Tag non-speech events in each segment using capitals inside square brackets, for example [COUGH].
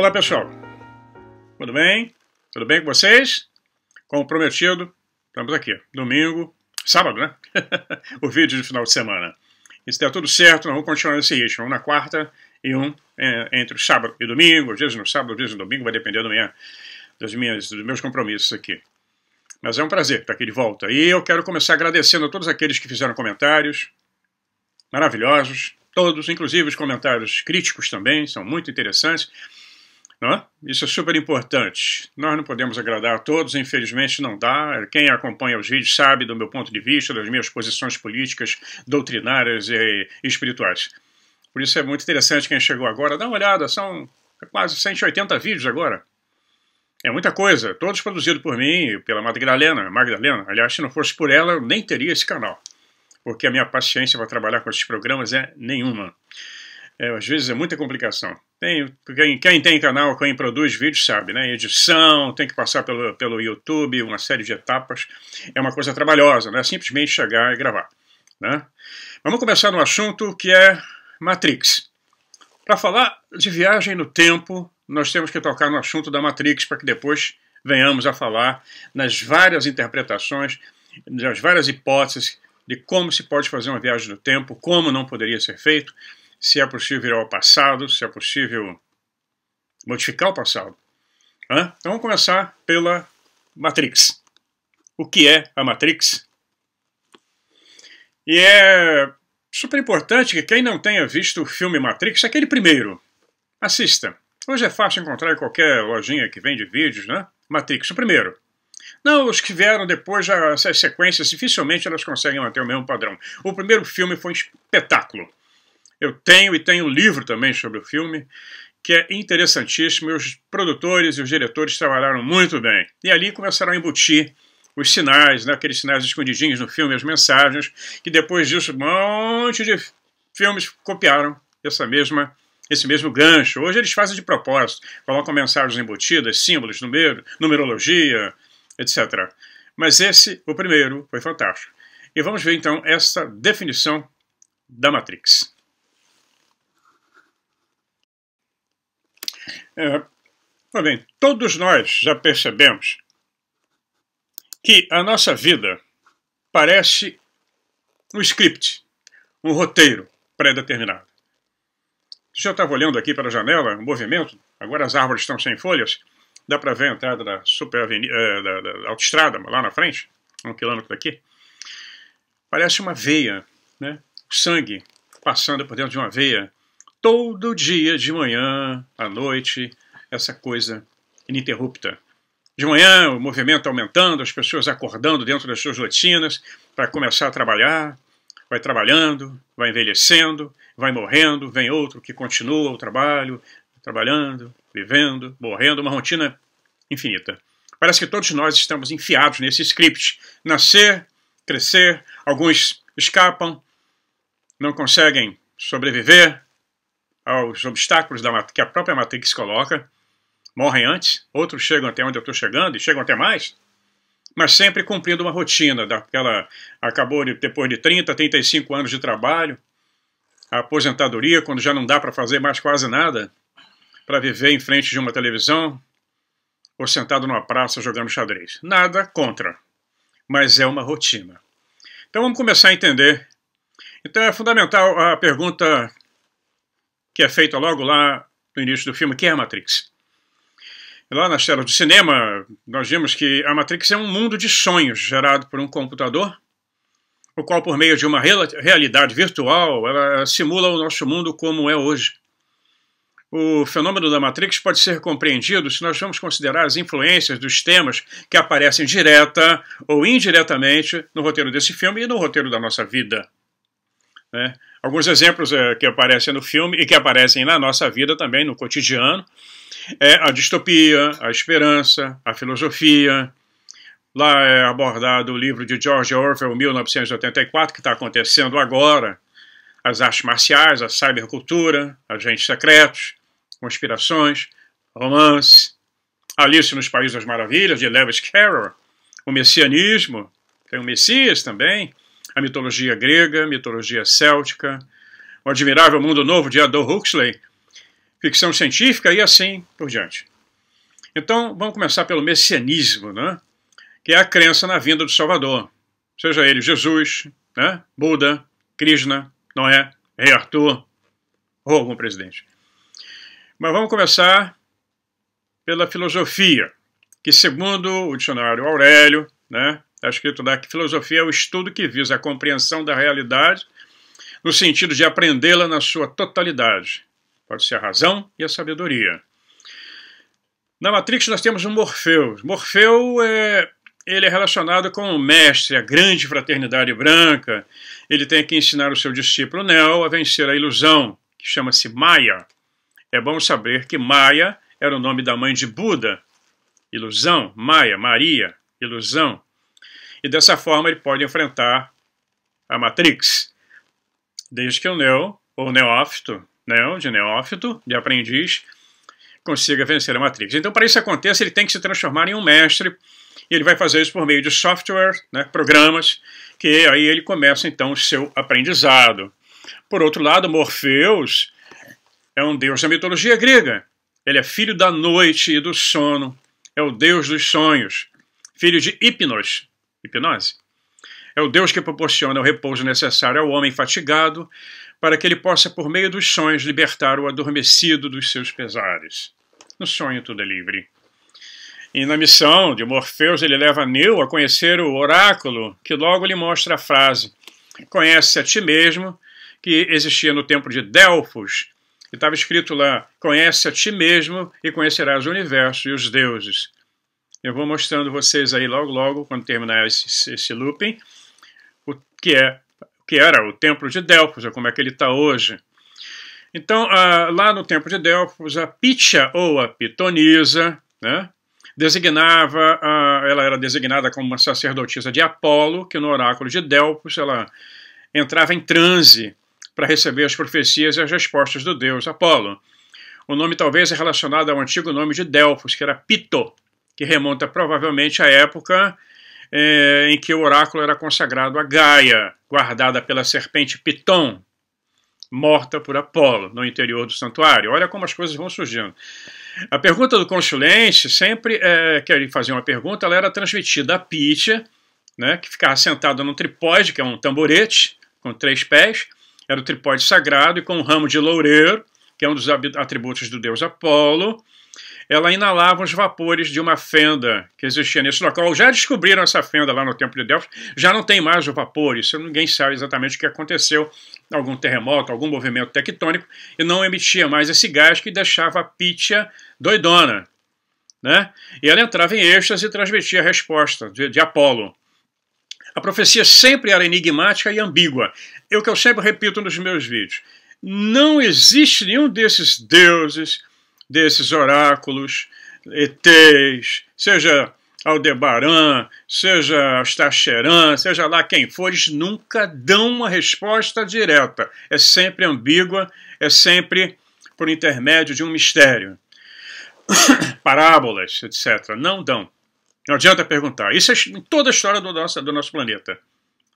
Olá pessoal, tudo bem? Tudo bem com vocês? Como prometido, estamos aqui, domingo, sábado, né? [LAUGHS] o vídeo de final de semana. E se der tudo certo, nós vamos continuar nesse ritmo, um na quarta e um é, entre sábado e domingo, às vezes no sábado, às vezes no domingo, vai depender do minha, das minhas, dos meus compromissos aqui. Mas é um prazer estar aqui de volta. E eu quero começar agradecendo a todos aqueles que fizeram comentários maravilhosos, todos, inclusive os comentários críticos também, são muito interessantes. É? Isso é super importante. Nós não podemos agradar a todos, infelizmente não dá. Quem acompanha os vídeos sabe do meu ponto de vista, das minhas posições políticas, doutrinárias e espirituais. Por isso é muito interessante quem chegou agora. Dá uma olhada, são quase 180 vídeos agora. É muita coisa, todos produzidos por mim e pela Magdalena. Magdalena, aliás, se não fosse por ela, eu nem teria esse canal, porque a minha paciência para trabalhar com esses programas é nenhuma. É, às vezes é muita complicação. Tem, quem, quem, tem canal, quem produz vídeo sabe, né? Edição, tem que passar pelo, pelo YouTube, uma série de etapas. É uma coisa trabalhosa, não é simplesmente chegar e gravar. Né? Vamos começar no assunto que é Matrix. Para falar de viagem no tempo, nós temos que tocar no assunto da Matrix para que depois venhamos a falar nas várias interpretações, nas várias hipóteses de como se pode fazer uma viagem no tempo, como não poderia ser feito se é possível ir ao passado, se é possível modificar o passado. Hã? Então vamos começar pela Matrix. O que é a Matrix? E é super importante que quem não tenha visto o filme Matrix, aquele primeiro, assista. Hoje é fácil encontrar em qualquer lojinha que vende vídeos, né? Matrix, o primeiro. Não, os que vieram depois, já, essas sequências, dificilmente elas conseguem manter o mesmo padrão. O primeiro filme foi um espetáculo. Eu tenho e tenho um livro também sobre o filme, que é interessantíssimo. E os produtores e os diretores trabalharam muito bem. E ali começaram a embutir os sinais, né, aqueles sinais escondidinhos no filme, as mensagens, que depois disso um monte de filmes copiaram essa mesma esse mesmo gancho. Hoje eles fazem de propósito, colocam mensagens embutidas, símbolos, número, numerologia, etc. Mas esse, o primeiro, foi fantástico. E vamos ver então essa definição da Matrix. É, bem, todos nós já percebemos que a nossa vida parece um script, um roteiro pré-determinado. eu estava olhando aqui para a janela, um movimento, agora as árvores estão sem folhas, dá para ver a entrada da, super avenida, da, é, da, da autoestrada lá na frente, um quilômetro daqui. Parece uma veia, né? sangue passando por dentro de uma veia, todo dia, de manhã, à noite, essa coisa ininterrupta. De manhã, o movimento aumentando, as pessoas acordando dentro das suas rotinas para começar a trabalhar, vai trabalhando, vai envelhecendo, vai morrendo, vem outro que continua o trabalho, trabalhando, vivendo, morrendo, uma rotina infinita. Parece que todos nós estamos enfiados nesse script. Nascer, crescer, alguns escapam, não conseguem sobreviver, aos obstáculos da, que a própria Matrix coloca, morrem antes, outros chegam até onde eu estou chegando e chegam até mais, mas sempre cumprindo uma rotina, daquela acabou de, depois de 30, 35 anos de trabalho, a aposentadoria, quando já não dá para fazer mais quase nada, para viver em frente de uma televisão ou sentado numa praça jogando xadrez. Nada contra, mas é uma rotina. Então vamos começar a entender. Então é fundamental a pergunta que é feita logo lá no início do filme, que é a Matrix. Lá nas telas do cinema, nós vimos que a Matrix é um mundo de sonhos gerado por um computador, o qual, por meio de uma realidade virtual, ela simula o nosso mundo como é hoje. O fenômeno da Matrix pode ser compreendido se nós vamos considerar as influências dos temas que aparecem direta ou indiretamente no roteiro desse filme e no roteiro da nossa vida. Né? alguns exemplos é, que aparecem no filme e que aparecem na nossa vida também, no cotidiano, é a distopia, a esperança, a filosofia. Lá é abordado o livro de George Orwell, 1984, que está acontecendo agora, as artes marciais, a cybercultura, agentes secretos, conspirações, romance, Alice nos Países das Maravilhas, de Lewis Carroll, o messianismo, tem o Messias também, a mitologia grega, mitologia céltica, o admirável mundo novo de Adol Huxley, ficção científica e assim por diante. Então, vamos começar pelo messianismo, né? que é a crença na vinda do Salvador, seja ele Jesus, né? Buda, Krishna, Noé, Rei Arthur, ou algum presidente. Mas vamos começar pela filosofia, que segundo o dicionário Aurélio, né, Está escrito lá que filosofia é o estudo que visa a compreensão da realidade no sentido de aprendê-la na sua totalidade. Pode ser a razão e a sabedoria. Na Matrix nós temos um Morfeu. Morfeu é, ele é relacionado com o mestre, a grande fraternidade branca. Ele tem que ensinar o seu discípulo Neo a vencer a ilusão, que chama-se Maya. É bom saber que Maya era o nome da mãe de Buda. Ilusão, Maya, Maria, ilusão e dessa forma ele pode enfrentar a Matrix. Desde que o Neo, ou Neófito, Neo né, de Neófito, de aprendiz, consiga vencer a Matrix. Então, para isso acontecer ele tem que se transformar em um mestre, e ele vai fazer isso por meio de software, né, programas, que aí ele começa então o seu aprendizado. Por outro lado, Morpheus é um deus da mitologia grega. Ele é filho da noite e do sono, é o deus dos sonhos, filho de Hipnos, hipnose. É o Deus que proporciona o repouso necessário ao homem fatigado para que ele possa, por meio dos sonhos, libertar o adormecido dos seus pesares. No sonho tudo é livre. E na missão de Morfeus, ele leva Neu a conhecer o oráculo, que logo lhe mostra a frase: Conhece a ti mesmo, que existia no templo de Delfos, e estava escrito lá: Conhece a ti mesmo e conhecerás o universo e os deuses. Eu vou mostrando vocês aí logo, logo, quando terminar esse, esse looping, o que, é, o que era o Templo de Delfos, ou como é que ele está hoje. Então, ah, lá no Templo de Delfos, a Pitia, ou a Pitonisa, né, designava, ah, ela era designada como uma sacerdotisa de Apolo, que no oráculo de Delfos ela entrava em transe para receber as profecias e as respostas do deus Apolo. O nome talvez é relacionado ao antigo nome de Delfos, que era Pito, que remonta provavelmente à época é, em que o oráculo era consagrado a Gaia, guardada pela serpente Piton, morta por Apolo, no interior do santuário. Olha como as coisas vão surgindo. A pergunta do consulente, sempre é, que ele fazia uma pergunta, ela era transmitida a Pitya, né, que ficava sentada num tripode, que é um tamborete, com três pés, era o tripode sagrado e com um ramo de loureiro, que é um dos atributos do deus Apolo, ela inalava os vapores de uma fenda que existia nesse local. Já descobriram essa fenda lá no Templo de Delfos, já não tem mais o vapor, isso ninguém sabe exatamente o que aconteceu, algum terremoto, algum movimento tectônico, e não emitia mais esse gás que deixava a Pitya doidona. Né? E ela entrava em êxtase e transmitia a resposta de, de Apolo. A profecia sempre era enigmática e ambígua. É o que eu sempre repito nos meus vídeos. Não existe nenhum desses deuses, desses oráculos, ETs, seja Aldebaran, seja Astacheran, seja lá quem for, eles nunca dão uma resposta direta. É sempre ambígua, é sempre por intermédio de um mistério. [COUGHS] Parábolas, etc. Não dão. Não adianta perguntar. Isso é em toda a história do nosso, do nosso planeta.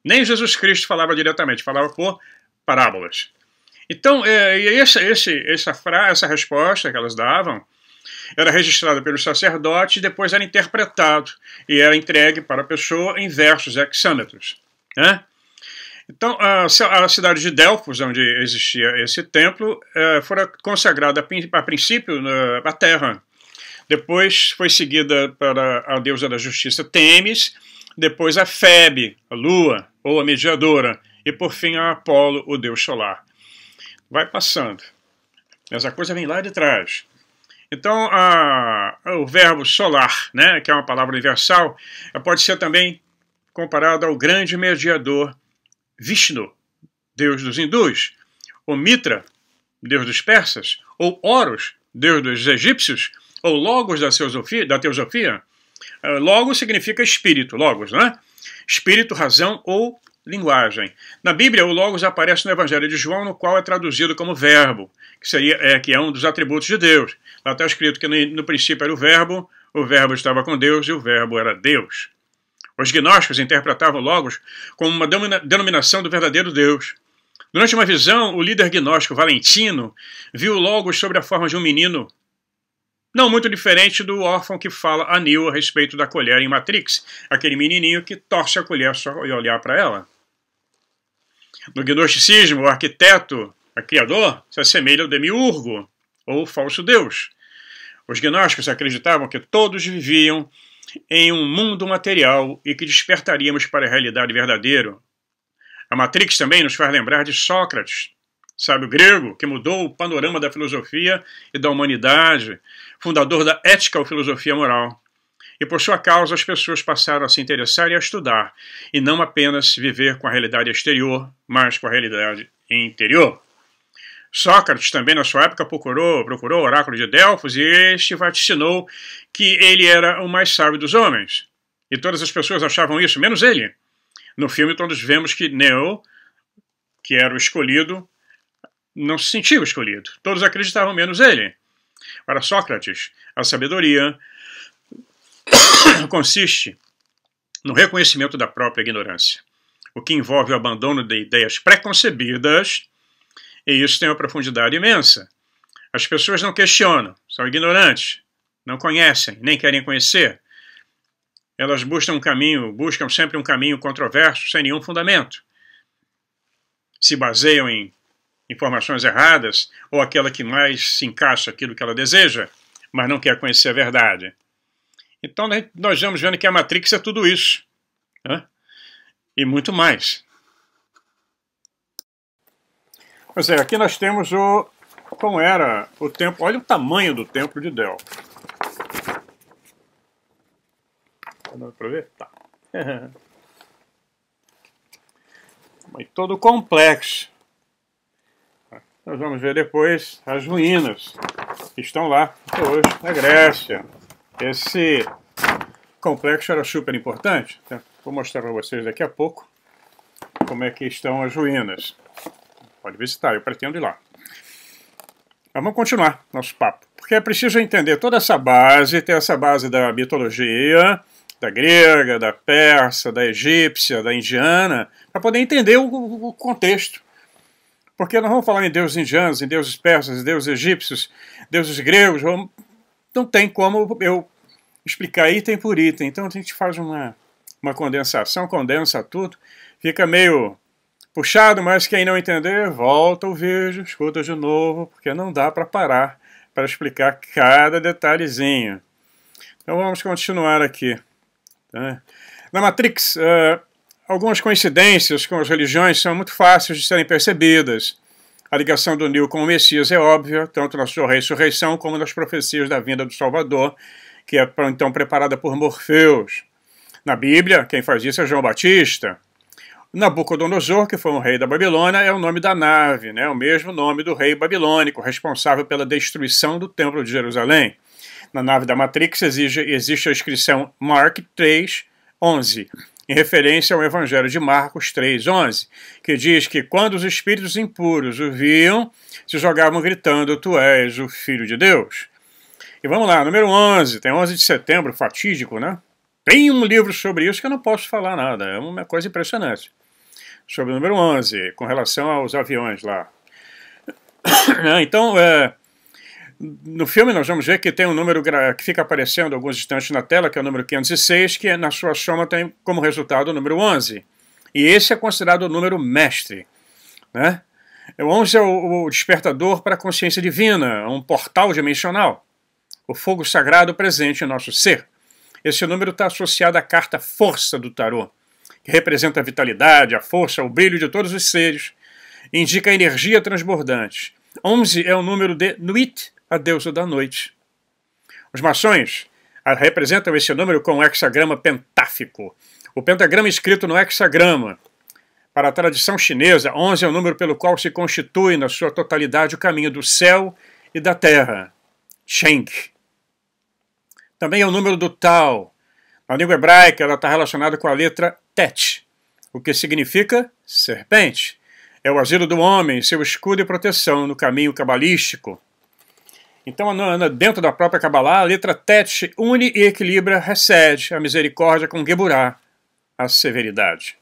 Nem Jesus Cristo falava diretamente, falava por parábolas. Então, é, e essa, esse, essa, essa resposta que elas davam era registrada pelo sacerdote e depois era interpretado e era entregue para a pessoa em versos hexâmetros. Né? Então, a, a, cidade de Delfos, onde existia esse templo, é, fora consagrada a, princípio à terra. Depois foi seguida para a deusa da justiça Temis, depois a Febe, a lua ou a mediadora, e por fim a Apolo, o deus solar vai passando. Essa coisa vem lá de trás. Então, a, o verbo solar, né, que é uma palavra universal, pode ser também comparado ao grande mediador Vishnu, deus dos hindus, ou Mitra, deus dos persas, ou Horus, deus dos egípcios, ou Logos da, teosofia. Da teosofia. Eh, Logos significa espírito, Logos, né? Espírito, razão ou linguagem. Na Bíblia, o Logos aparece no Evangelho de João, no qual é traduzido como verbo, que, seria, é, que é um dos atributos de Deus. Lá está escrito que no, no princípio era o verbo, o verbo estava com Deus e o verbo era Deus. Os gnósticos interpretavam Logos como uma denominação do verdadeiro Deus. Durante uma visão, o líder gnóstico Valentino viu Logos sobre a forma de um menino, não muito diferente do órfão que fala a Neo a respeito da colher em Matrix, aquele menininho que torce a colher só e olhar para ela. No gnosticismo, o arquiteto, o criador, se assemelha ao demiurgo, ou falso deus. Os gnósticos acreditavam que todos viviam em um mundo material e que despertaríamos para a realidade verdadeira. A Matrix também nos faz lembrar de Sócrates, sábio grego, que mudou o panorama da filosofia e da humanidade, fundador da ética ou filosofia moral e por sua causa as pessoas passaram a se interessar e a estudar, e não apenas viver com a realidade exterior, mas com a realidade interior. Sócrates também na sua época procurou, procurou o oráculo de Delfos e este vaticinou que ele era o mais sábio dos homens. E todas as pessoas achavam isso, menos ele. No filme todos vemos que Neo, que era o escolhido, não se sentiu escolhido. Todos acreditavam, menos ele. Para Sócrates, a sabedoria consiste no reconhecimento da própria ignorância, o que envolve o abandono de ideias preconcebidas, e isso tem uma profundidade imensa. As pessoas não questionam, são ignorantes, não conhecem, nem querem conhecer. Elas buscam um caminho, buscam sempre um caminho controverso, sem nenhum fundamento. Se baseiam em informações erradas ou aquela que mais se encaixa aquilo que ela deseja, mas não quer conhecer a verdade. Então né, nós vamos vendo que a Matrix é tudo isso. Né? E muito mais. Pois é, aqui nós temos o. Como era o templo. Olha o tamanho do templo de Del Dá ver? Tá. [LAUGHS] Mas todo complexo. Nós vamos ver depois as ruínas que estão lá hoje na Grécia. Esse complexo era super importante. Né? vou mostrar para vocês daqui a pouco como é que estão as ruínas. Pode visitar, eu pretendo ir lá. Mas vamos continuar nosso papo. Porque é preciso entender toda essa base, ter essa base da mitologia, da grega, da persa, da egípcia, da indiana, para poder entender o, o, contexto. Porque nós vamos falar em deuses indianos, em deuses persas, em deuses egípcios, deuses gregos, vamos não tem como eu explicar item por item. Então a gente faz uma, uma condensação, condensa tudo, fica meio puxado, mas quem não entender, volta o vídeo, escuta de novo, porque não dá para parar para explicar cada detalhezinho. Então vamos continuar aqui. Tá? Na Matrix, uh, algumas coincidências com as religiões são muito fáceis de serem percebidas. A ligação do Nil com o Messias é óbvia, tanto na sua ressurreição como nas profecias da vinda do Salvador, que é então preparada por Morfeus. Na Bíblia, quem faz isso é João Batista. Nabucodonosor, que foi um rei da Babilônia, é o nome da nave, né? o mesmo nome do rei babilônico, responsável pela destruição do Templo de Jerusalém. Na nave da Matrix exige, existe a inscrição Mark 3, 11 em referência ao Evangelho de Marcos 3,11, que diz que quando os espíritos impuros o viam, se jogavam gritando: Tu és o Filho de Deus. E vamos lá, número 11, tem 11 de setembro, fatídico, né? Tem um livro sobre isso que eu não posso falar nada, é uma coisa impressionante. Sobre o número 11, com relação aos aviões lá. [COUGHS] Né, então, é, no filme nós vamos ver que tem um número que fica aparecendo alguns instantes na tela, que é o número 506, que na sua soma tem como resultado o número 11. E esse é considerado o número mestre. Né? O 11 é o, o despertador para a consciência divina, um portal dimensional, o fogo sagrado presente em nosso ser. Esse número está associado à carta força do tarô, que representa a vitalidade, a força, o brilho de todos os seres, indica a energia transbordante. 11 é o número de Nuit a deusa da noite. Os maçons ah, representam esse número com o hexagrama pentáfico, o pentagrama escrito no hexagrama. Para a tradição chinesa, 11 é o número pelo qual se constitui na sua totalidade o caminho do céu e da terra. Cheng. Também é o número do Tao. Na língua hebraica, ela está relacionada com a letra Tet, o que significa serpente. É o asilo do homem, seu escudo e proteção no caminho cabalístico. Então, dentro da própria Kabbalah, a letra Tet une e equilibra recebe a misericórdia, com Geburah, a severidade.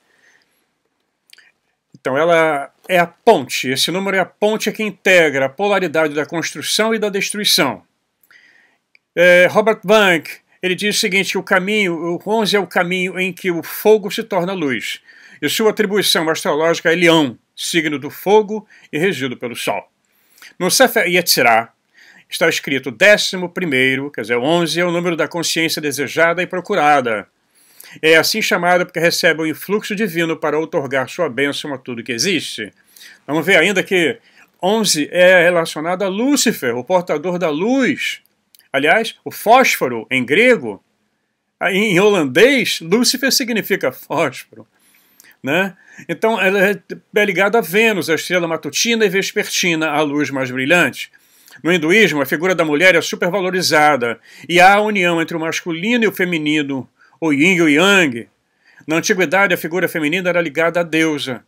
Então, ela é a ponte. Esse número é a ponte que integra a polaridade da construção e da destruição. É, Robert Bank ele diz o seguinte: o caminho, o 11 é o caminho em que o fogo se torna luz. E sua atribuição astrológica é Leão, signo do fogo e regido pelo Sol. No Sefer Yetzirah, está escrito décimo primeiro, quer dizer, 11 é o número da consciência desejada e procurada. É assim chamada porque recebe o influxo divino para outorgar sua bênção a tudo que existe. Vamos ver ainda que 11 é relacionado a Lúcifer, o portador da luz. Aliás, o fósforo em grego, em holandês, Lúcifer significa fósforo. Né? Então, ela é ligada a Vênus, a estrela matutina e vespertina, a luz mais brilhante. No hinduísmo, a figura da mulher é supervalorizada e há a união entre o masculino e o feminino, o yin e o yang. Na antiguidade, a figura feminina era ligada à deusa.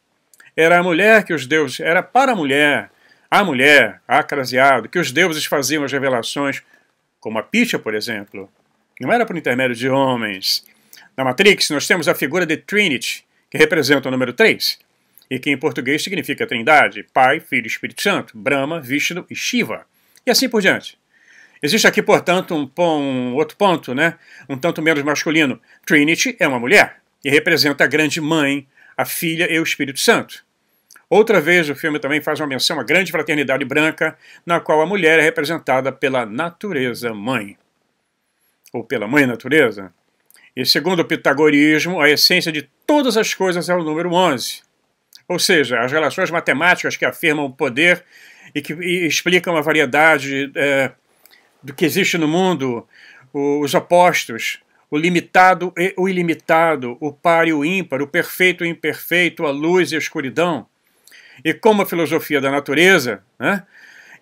Era a mulher que os deuses, era para a mulher, a mulher, acraseado, que os deuses faziam as revelações, como a Picha, por exemplo. Não era por intermédio de homens. Na Matrix, nós temos a figura de Trinity, que representa o número 3, e que em português significa Trindade, Pai, Filho e Espírito Santo, Brahma, Vishnu e Shiva e assim por diante. Existe aqui, portanto, um, um, outro ponto, né? um tanto menos masculino. Trinity é uma mulher e representa a grande mãe, a filha e o Espírito Santo. Outra vez, o filme também faz uma menção à grande fraternidade branca, na qual a mulher é representada pela natureza mãe, ou pela mãe natureza. E segundo o pitagorismo, a essência de todas as coisas é o número 11. Ou seja, as relações matemáticas que afirmam o poder e que e explicam a variedade é, do que existe no mundo, o, os opostos, o limitado e o ilimitado, o par e o ímpar, o perfeito e o imperfeito, a luz e a escuridão, e como a filosofia da natureza. Né?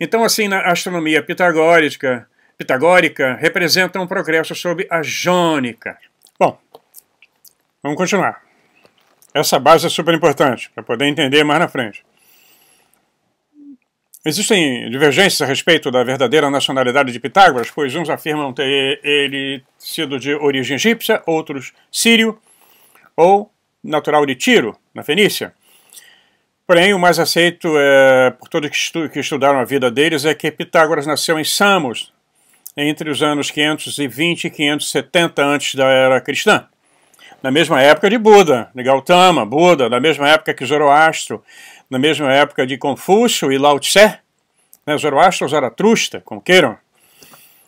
Então, assim, na astronomia pitagórica, pitagórica representa um progresso sobre a jônica. Bom, vamos continuar. Essa base é super importante para poder entender mais na frente. Existem divergências a respeito da verdadeira nacionalidade de Pitágoras, pois uns afirmam ter ele sido de origem egípcia, outros sírio ou natural de Tiro, na Fenícia. Porém, o mais aceito é, por todos que, estu que estudaram a vida deles é que Pitágoras nasceu em Samos, entre os anos 520 e 570 antes da era cristã. Na mesma época de Buda, de Gautama, Buda, na mesma época que Zoroastro, na mesma época de Confúcio e Lao Tse, né, Zoroastro ou Zaratrusta, como queiram.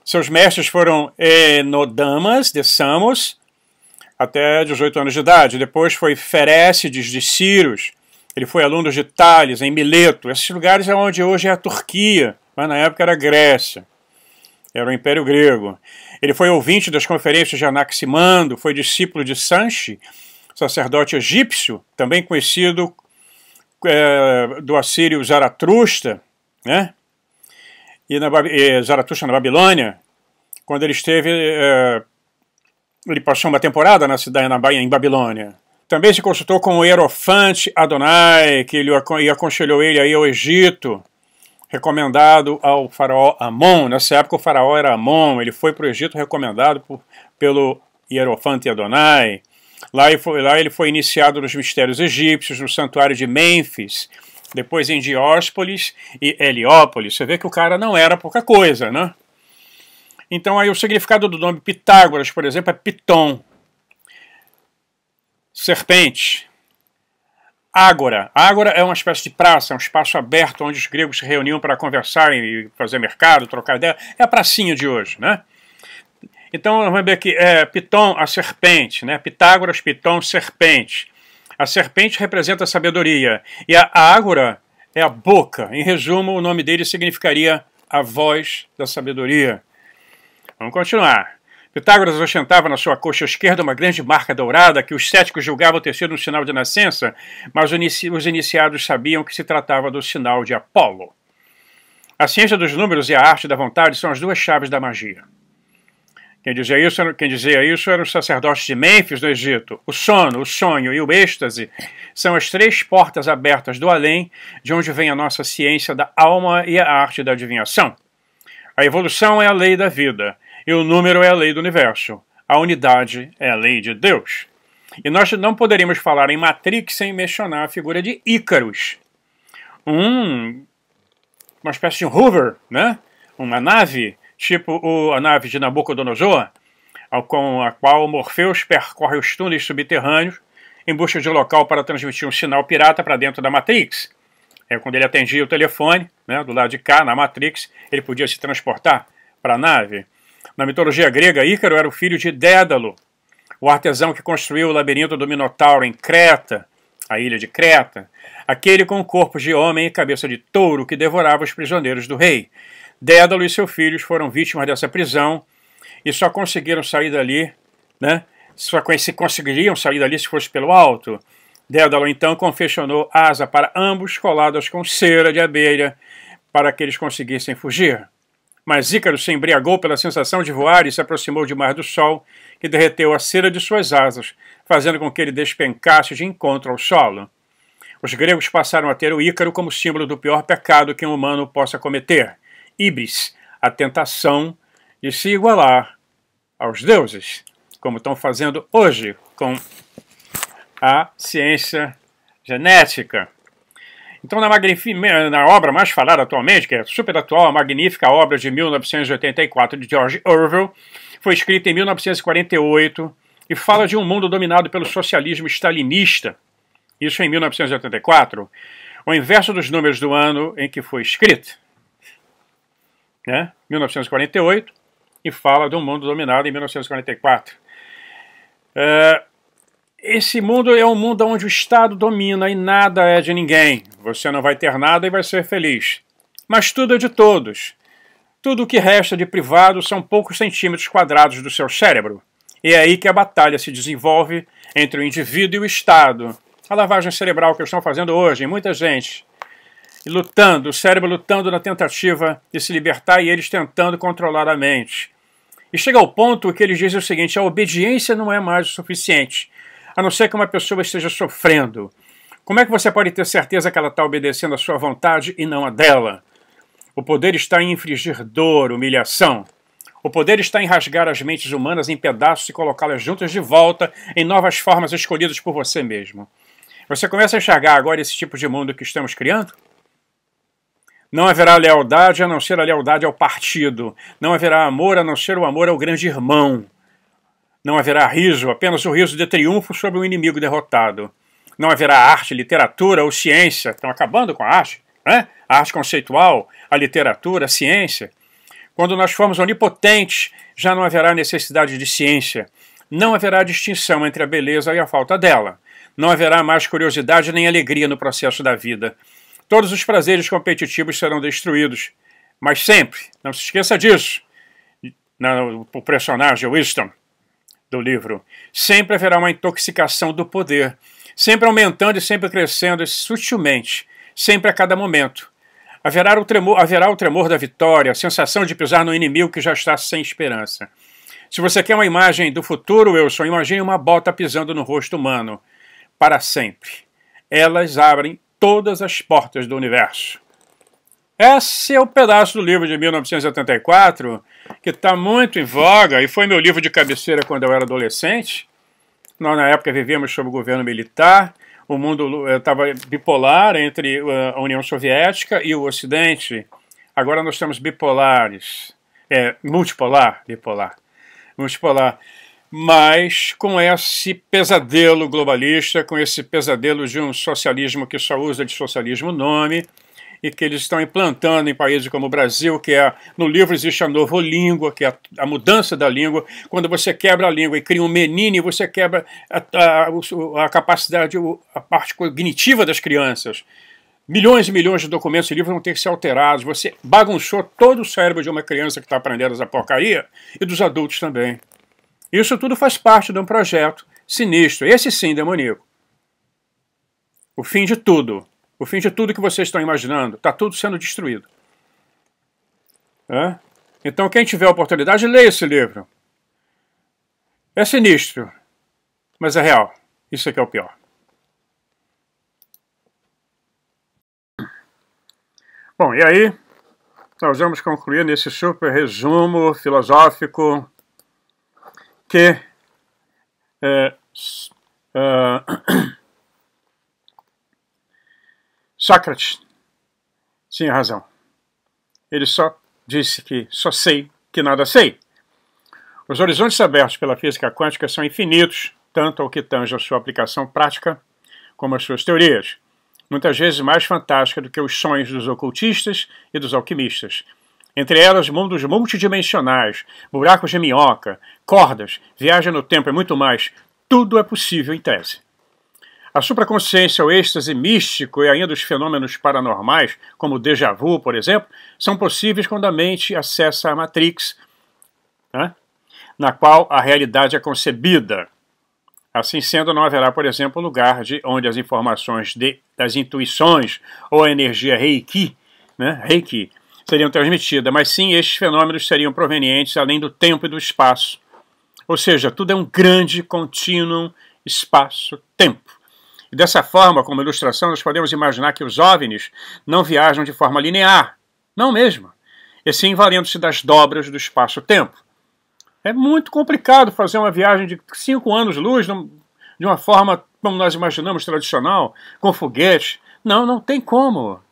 Seus mestres foram Enodamas, de Samos, até 18 anos de idade. Depois foi Ferécides de Círios. Ele foi aluno de Tales, em Mileto. Esses lugares é onde hoje é a Turquia, mas na época era Grécia. Era o Império Grego. Ele foi ouvinte das conferências de Anaximandro, foi discípulo de Sanchi, sacerdote egípcio, também conhecido é, do assírio Zaratrusta, né? E, na, e eh, na Babilônia, quando ele esteve, é, ele passou uma temporada na cidade na Bahia, em Babilônia. Também se consultou com o Hierofante Adonai, que ele e aconselhou ele aí ao Egito, recomendado ao faraó Amon. Nessa época o faraó era Amon, ele foi para o Egito recomendado por, pelo Hierofante Adonai. Lá ele, foi, lá ele foi iniciado nos mistérios egípcios, no santuário de Mênfis, depois em Dióspolis e Heliópolis. Você vê que o cara não era pouca coisa, né? Então aí o significado do nome Pitágoras, por exemplo, é Piton, serpente. Ágora. Ágora é uma espécie de praça, é um espaço aberto onde os gregos se reuniam para conversarem e fazer mercado, trocar ideia. É a pracinha de hoje, né? Então, vamos ver aqui, é, Piton, a serpente, né? Pitágoras, Piton, serpente. A serpente representa a sabedoria e a ágora é a boca. Em resumo, o nome dele significaria a voz da sabedoria. Vamos continuar. Pitágoras ostentava na sua coxa esquerda uma grande marca dourada que os céticos julgavam ter sido um sinal de nascença, mas os iniciados sabiam que se tratava do sinal de Apolo. A ciência dos números e a arte da vontade são as duas chaves da magia. Quem dizia, isso, quem dizia isso eram os sacerdotes de Mênfis, do Egito. O sono, o sonho e o êxtase são as três portas abertas do além, de onde vem a nossa ciência da alma e a arte da adivinhação. A evolução é a lei da vida, e o número é a lei do universo. A unidade é a lei de Deus. E nós não poderíamos falar em Matrix sem mencionar a figura de Ícarus. Um, uma espécie de hover, né? uma nave tipo o, a nave de Nabucodonosor, ao, com a qual Morpheus percorre os túneis subterrâneos em busca de local para transmitir um sinal pirata para dentro da Matrix. É, quando ele atendia o telefone, né, do lado de cá, na Matrix, ele podia se transportar para a nave. Na mitologia grega, Ícaro era o filho de Dédalo, o artesão que construiu o labirinto do Minotauro em Creta, a ilha de Creta, aquele com corpo de homem e cabeça de touro que devorava os prisioneiros do rei. Dédalo e seus filhos foram vítimas dessa prisão e só conseguiram sair dali, né? Só se conseguiriam sair dali se fosse pelo alto. Dédalo então confeccionou asa para ambos coladas com cera de abelha para que eles conseguissem fugir. Mas Ícaro se embriagou pela sensação de voar e se aproximou demais do sol, que derreteu a cera de suas asas, fazendo com que ele despencasse de encontro ao solo. Os gregos passaram a ter o Ícaro como símbolo do pior pecado que um humano possa cometer. Ibis, a tentação de se igualar aos deuses, como estão fazendo hoje com a ciência genética. Então, na, na, obra mais falada atualmente, que é super atual, a magnífica obra de 1984 de George Orwell, foi escrita em 1948 e fala de um mundo dominado pelo socialismo stalinista. Isso em 1984, o inverso dos números do ano em que foi escrita. 1948, né? e fala de um mundo dominado em 1944. É, esse mundo é um mundo onde o Estado domina e nada é de ninguém. Você não vai ter nada e vai ser feliz. Mas tudo é de todos. Tudo o que resta de privado são poucos centímetros quadrados do seu cérebro. E é aí que a batalha se desenvolve entre o indivíduo e o Estado. A lavagem cerebral que estão fazendo hoje em muita gente lutando, o cérebro lutando na tentativa de se libertar e eles tentando controlar a mente. E chega ao ponto que eles dizem o seguinte: a obediência não é mais o suficiente, a não ser que uma pessoa esteja sofrendo. Como é que você pode ter certeza que ela está obedecendo à sua vontade e não à dela? O poder está em infligir dor, humilhação. O poder está em rasgar as mentes humanas em pedaços e colocá-las juntas de volta em novas formas escolhidas por você mesmo. Você começa a enxergar agora esse tipo de mundo que estamos criando? Não haverá lealdade a não ser a lealdade ao partido. Não haverá amor a não ser o amor ao grande irmão. Não haverá riso, apenas o riso de triunfo sobre um inimigo derrotado. Não haverá arte, literatura ou ciência. Estão acabando com a arte, né? A arte conceitual, a literatura, a ciência. Quando nós formos onipotentes, já não haverá necessidade de ciência. Não haverá distinção entre a beleza e a falta dela. Não haverá mais curiosidade nem alegria no processo da vida. Todos os prazeres competitivos serão destruídos. Mas sempre, não se esqueça disso, não, o personagem Winston do livro, sempre haverá uma intoxicação do poder, sempre aumentando e sempre crescendo sutilmente, sempre a cada momento. Haverá o, tremor, haverá o tremor da vitória, a sensação de pisar no inimigo que já está sem esperança. Se você quer uma imagem do futuro, Wilson, imagine uma bota pisando no rosto humano para sempre. Elas abrem todas as portas do universo. Esse é o pedaço do livro de 1984 que está muito em voga e foi meu livro de cabeceira quando eu era adolescente. Nós, na época, vivíamos sob o governo militar, o mundo estava eh, bipolar entre eh, a União Soviética e o Ocidente. Agora nós estamos bipolares, é, multipolar, bipolar, multipolar mas com esse pesadelo globalista, com esse pesadelo de um socialismo que só usa de socialismo o nome e que eles estão implantando em países como o Brasil, que é, no livro existe a nova língua, que é a, a, mudança da língua. Quando você quebra a língua e cria um menino, você quebra a, a, a capacidade, a parte cognitiva das crianças. Milhões e milhões de documentos e livros vão ter que ser alterados. Você bagunçou todo o cérebro de uma criança que está aprendendo essa porcaria e dos adultos também. Isso tudo faz parte de um projeto sinistro, esse sim demoníaco. O fim de tudo, o fim de tudo que vocês estão imaginando, está tudo sendo destruído. É? Então, quem tiver oportunidade, leia esse livro. É sinistro, mas é real. Isso aqui é o pior. Bom, e aí? Nós vamos concluir nesse super resumo filosófico que é, é [COUGHS] Sócrates tinha razão. Ele só disse que só sei que nada sei. Os horizontes abertos pela física quântica são infinitos, tanto ao que tange a sua aplicação prática como as suas teorias, muitas vezes mais fantástica do que os sonhos dos ocultistas e dos alquimistas entre elas, mundos multidimensionais, buracos de minhoca, cordas, viagem no tempo e muito mais. Tudo é possível em tese. A supraconsciência, o êxtase místico e ainda os fenômenos paranormais, como o déjà vu, por exemplo, são possíveis quando a mente acessa a Matrix, né, na qual a realidade é concebida. Assim sendo, não haverá, por exemplo, lugar de onde as informações de, das intuições ou a energia reiki, né, reiki seriam transmitidas, mas sim estes fenômenos seriam provenientes além do tempo e do espaço. Ou seja, tudo é um grande contínuo espaço-tempo. dessa forma, como ilustração, nós podemos imaginar que os OVNIs não viajam de forma linear, não mesmo, e sim valendo-se das dobras do espaço-tempo. É muito complicado fazer uma viagem de cinco anos-luz de uma forma como nós imaginamos tradicional, com foguete. Não, não tem como.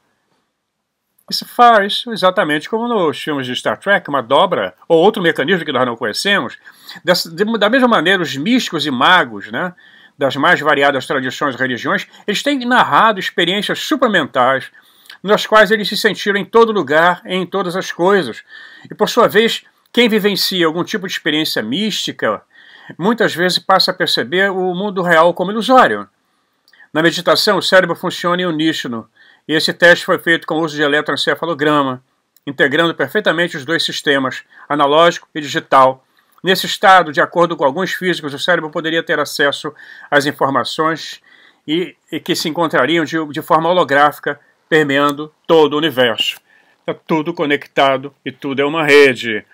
Isso se faz exatamente como nos filmes de Star Trek, uma dobra ou outro mecanismo que nós não conhecemos. Dessa, de, da mesma maneira, os místicos e magos, né, das mais variadas tradições e religiões, eles têm narrado experiências supramentais nas quais eles se sentiram em todo lugar, em todas as coisas. E por sua vez, quem vivencia algum tipo de experiência mística, muitas vezes passa a perceber o mundo real como ilusório. Na meditação, o cérebro funciona em uníssono e esse teste foi feito com o uso de eletroencefalograma, integrando perfeitamente os dois sistemas, analógico e digital. Nesse estado, de acordo com alguns físicos, o cérebro poderia ter acesso às informações e, e que se encontrariam de, de forma holográfica, permeando todo o universo. Está tudo conectado e tudo é uma rede.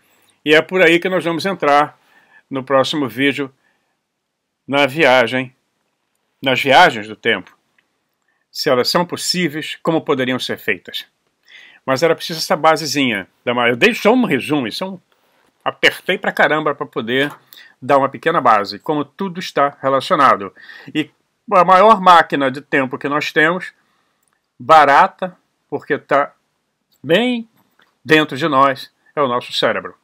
E é por aí que nós vamos entrar no próximo vídeo na viagem, nas viagens do tempo se elas são possíveis, como poderiam ser feitas. Mas era preciso essa basezinha. Eu dei só um resumo, isso é um... apertei pra caramba para poder dar uma pequena base, como tudo está relacionado. E a maior máquina de tempo que nós temos, barata, porque está bem dentro de nós, é o nosso cérebro.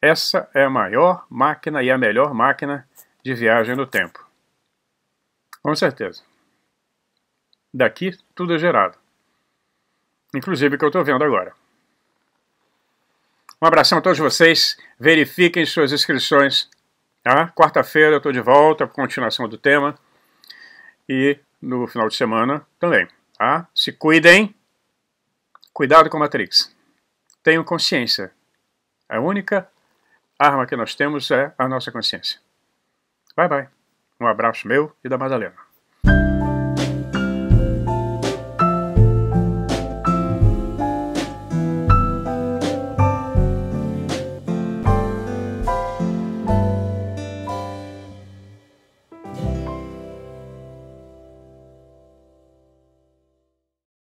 Essa é a maior máquina e a melhor máquina de viagem no tempo. Com certeza. Daqui tudo é gerado. Inclusive o que eu estou vendo agora. Um abração a todos vocês. Verifiquem suas inscrições. Tá? Quarta-feira eu estou de volta para continuação do tema. E no final de semana também. Tá? Se cuidem. Cuidado com a Matrix. Tenham consciência. A única arma que nós temos é a nossa consciência. Bye bye. Um abraço meu e da Madalena.